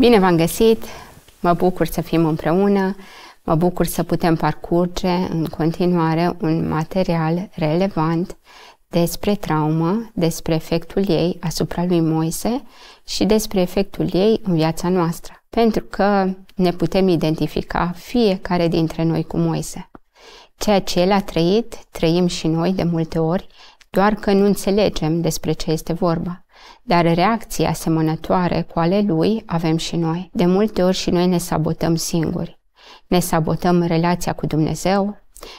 Bine v-am găsit! Mă bucur să fim împreună, mă bucur să putem parcurge în continuare un material relevant despre traumă, despre efectul ei asupra lui Moise și despre efectul ei în viața noastră, pentru că ne putem identifica fiecare dintre noi cu Moise. Ceea ce el a trăit, trăim și noi de multe ori, doar că nu înțelegem despre ce este vorba dar reacții asemănătoare cu ale lui avem și noi. De multe ori și noi ne sabotăm singuri. Ne sabotăm relația cu Dumnezeu,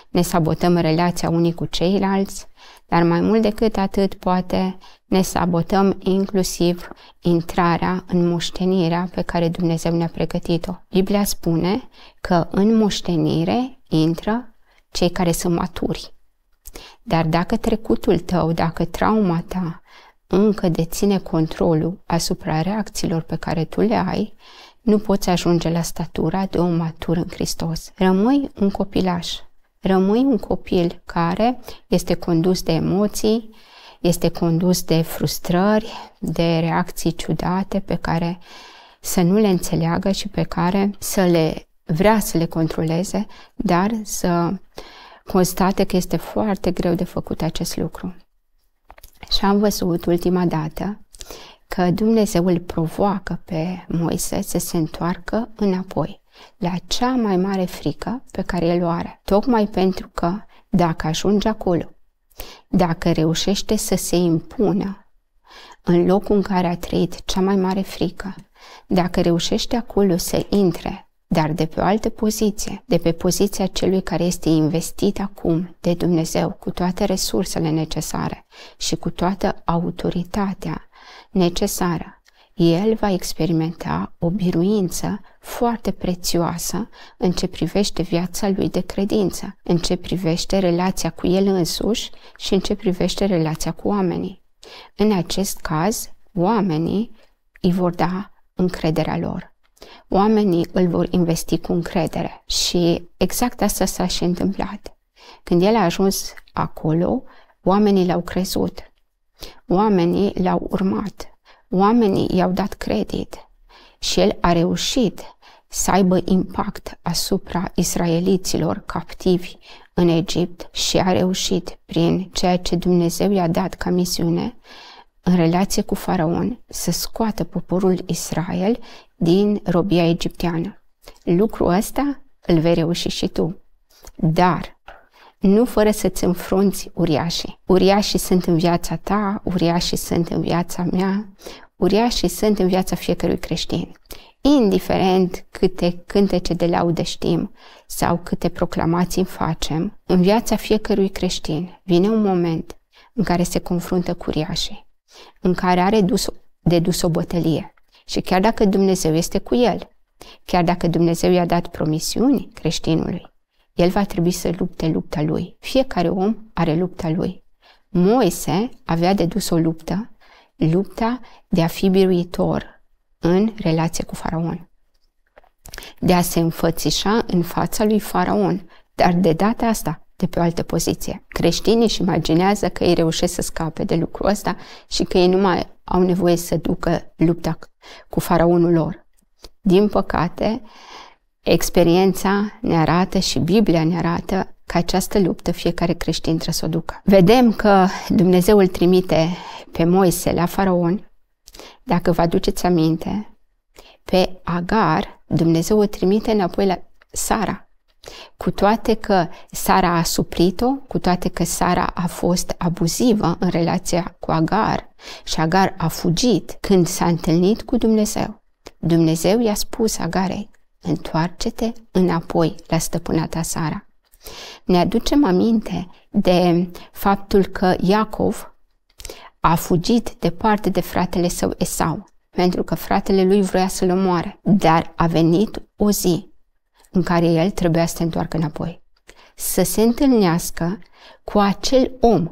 ne sabotăm relația unii cu ceilalți, dar mai mult decât atât, poate ne sabotăm inclusiv intrarea în moștenirea pe care Dumnezeu ne-a pregătit-o. Biblia spune că în moștenire intră cei care sunt maturi. Dar dacă trecutul tău, dacă trauma ta, încă deține controlul asupra reacțiilor pe care tu le ai, nu poți ajunge la statura de om matur în Hristos. Rămâi un copilaș. Rămâi un copil care este condus de emoții, este condus de frustrări, de reacții ciudate pe care să nu le înțeleagă și pe care să le vrea să le controleze, dar să constate că este foarte greu de făcut acest lucru. Și am văzut ultima dată că Dumnezeu îl provoacă pe Moise să se întoarcă înapoi la cea mai mare frică pe care el o are. Tocmai pentru că dacă ajunge acolo, dacă reușește să se impună în locul în care a trăit cea mai mare frică, dacă reușește acolo să intre dar de pe o altă poziție, de pe poziția celui care este investit acum de Dumnezeu cu toate resursele necesare și cu toată autoritatea necesară el va experimenta o biruință foarte prețioasă în ce privește viața lui de credință, în ce privește relația cu el însuși și în ce privește relația cu oamenii. În acest caz, oamenii îi vor da încrederea lor. Oamenii îl vor investi cu încredere și exact asta s-a și întâmplat. Când el a ajuns acolo, oamenii l-au crezut, oamenii l-au urmat, oamenii i-au dat credit și el a reușit să aibă impact asupra israeliților captivi în Egipt și a reușit prin ceea ce Dumnezeu i-a dat ca misiune în relație cu faraon să scoată poporul Israel din robia egipteană. Lucrul ăsta îl vei reuși și tu. Dar nu fără să-ți înfrunți uriașii. Uriașii sunt în viața ta, uriașii sunt în viața mea, uriașii sunt în viața fiecărui creștin. Indiferent câte cântece de laudă știm sau câte proclamații facem, în viața fiecărui creștin vine un moment în care se confruntă cu uriașii în care are dus, de dus o bătălie. Și chiar dacă Dumnezeu este cu el, chiar dacă Dumnezeu i-a dat promisiuni creștinului, el va trebui să lupte lupta lui. Fiecare om are lupta lui. Moise avea de dus o luptă, lupta de a fi biruitor în relație cu faraon, de a se înfățișa în fața lui faraon, dar de data asta de pe o altă poziție. Creștinii își imaginează că ei reușesc să scape de lucrul ăsta și că ei nu mai au nevoie să ducă lupta cu faraonul lor. Din păcate, experiența ne arată și Biblia ne arată că această luptă fiecare creștin trebuie să o ducă. Vedem că Dumnezeu îl trimite pe Moise la faraon, dacă vă aduceți aminte, pe Agar, Dumnezeu o trimite înapoi la Sara, cu toate că Sara a suplit-o, cu toate că Sara a fost abuzivă în relația cu Agar și Agar a fugit când s-a întâlnit cu Dumnezeu. Dumnezeu i-a spus Agarei, întoarce-te înapoi la stăpâna ta Sara. Ne aducem aminte de faptul că Iacov a fugit departe de fratele său Esau, pentru că fratele lui vrea să-l omoare, dar a venit o zi în care el trebuia să se întoarcă înapoi. Să se întâlnească cu acel om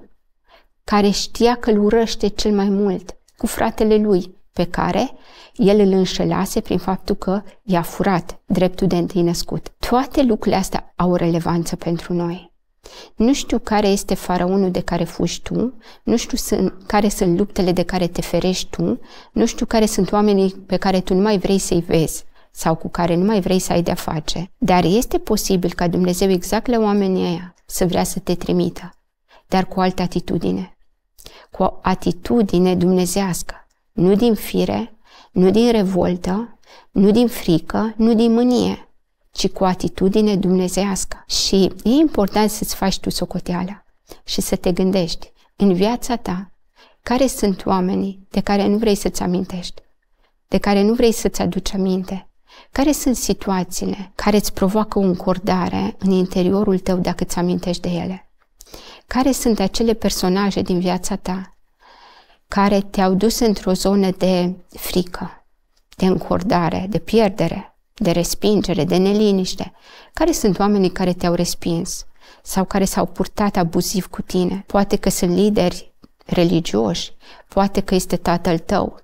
care știa că îl urăște cel mai mult, cu fratele lui, pe care el îl înșelase prin faptul că i-a furat dreptul de întâi născut. Toate lucrurile astea au relevanță pentru noi. Nu știu care este faraonul de care fugi tu, nu știu care sunt luptele de care te ferești tu, nu știu care sunt oamenii pe care tu nu mai vrei să-i vezi, sau cu care nu mai vrei să ai de-a face. Dar este posibil ca Dumnezeu exact la oamenii aia să vrea să te trimită, dar cu altă atitudine. Cu o atitudine dumnezească, nu din fire, nu din revoltă, nu din frică, nu din mânie, ci cu o atitudine dumnezească. Și e important să-ți faci tu socoteala și să te gândești în viața ta care sunt oamenii de care nu vrei să-ți amintești, de care nu vrei să-ți aduci aminte, care sunt situațiile care îți provoacă o încordare în interiorul tău dacă îți amintești de ele? Care sunt acele personaje din viața ta care te-au dus într-o zonă de frică, de încordare, de pierdere, de respingere, de neliniște? Care sunt oamenii care te-au respins sau care s-au purtat abuziv cu tine? Poate că sunt lideri religioși, poate că este tatăl tău,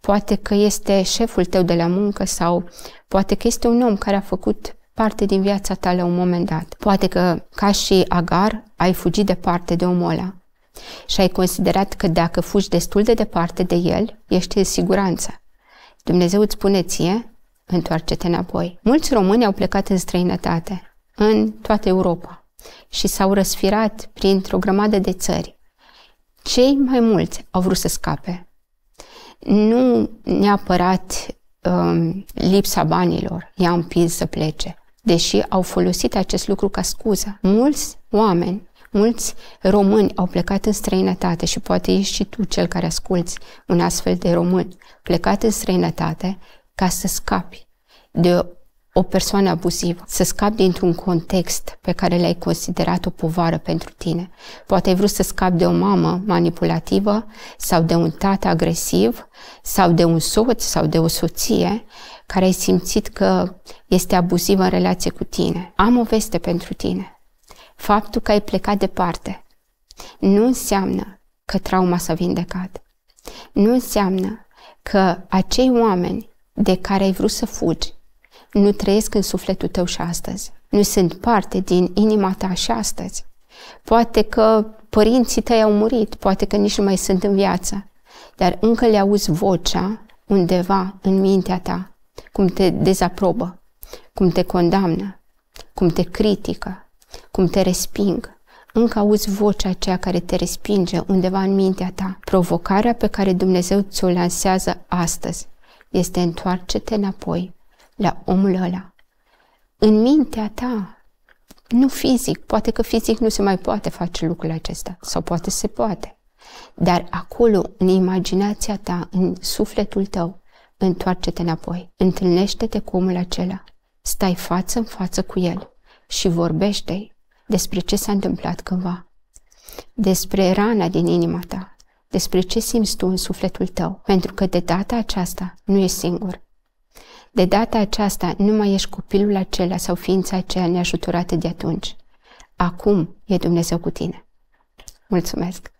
poate că este șeful tău de la muncă sau poate că este un om care a făcut parte din viața ta la un moment dat. Poate că, ca și Agar, ai fugit departe de omul ăla și ai considerat că dacă fugi destul de departe de el, ești în siguranță. Dumnezeu îți spune ție, întoarce-te înapoi. Mulți români au plecat în străinătate, în toată Europa, și s-au răsfirat printr-o grămadă de țări. Cei mai mulți au vrut să scape. Nu neapărat um, lipsa banilor i-a împins să plece, deși au folosit acest lucru ca scuză. Mulți oameni, mulți români au plecat în străinătate și poate ești și tu cel care asculți un astfel de român plecat în străinătate ca să scapi de o persoană abuzivă, să scapi dintr-un context pe care l-ai considerat o povară pentru tine. Poate ai vrut să scapi de o mamă manipulativă sau de un tată agresiv sau de un soț sau de o soție care ai simțit că este abuzivă în relație cu tine. Am o veste pentru tine. Faptul că ai plecat departe nu înseamnă că trauma s-a vindecat. Nu înseamnă că acei oameni de care ai vrut să fugi nu trăiesc în sufletul tău și astăzi. Nu sunt parte din inima ta și astăzi. Poate că părinții tăi au murit, poate că nici nu mai sunt în viață, dar încă le auzi vocea undeva în mintea ta, cum te dezaprobă, cum te condamnă, cum te critică, cum te resping. Încă auzi vocea aceea care te respinge undeva în mintea ta. Provocarea pe care Dumnezeu ți-o lansează astăzi este întoarce-te înapoi la omul ăla. În mintea ta, nu fizic, poate că fizic nu se mai poate face lucrul acesta, sau poate se poate. Dar acolo, în imaginația ta, în sufletul tău, întoarce-te înapoi, întâlnește-te cu omul acela, stai față în față cu el și vorbește-i despre ce s-a întâmplat cândva, despre rana din inima ta, despre ce simți tu în sufletul tău, pentru că de data aceasta nu e singur, de data aceasta nu mai ești copilul acela sau ființa aceea neajutorată de atunci. Acum e Dumnezeu cu tine. Mulțumesc!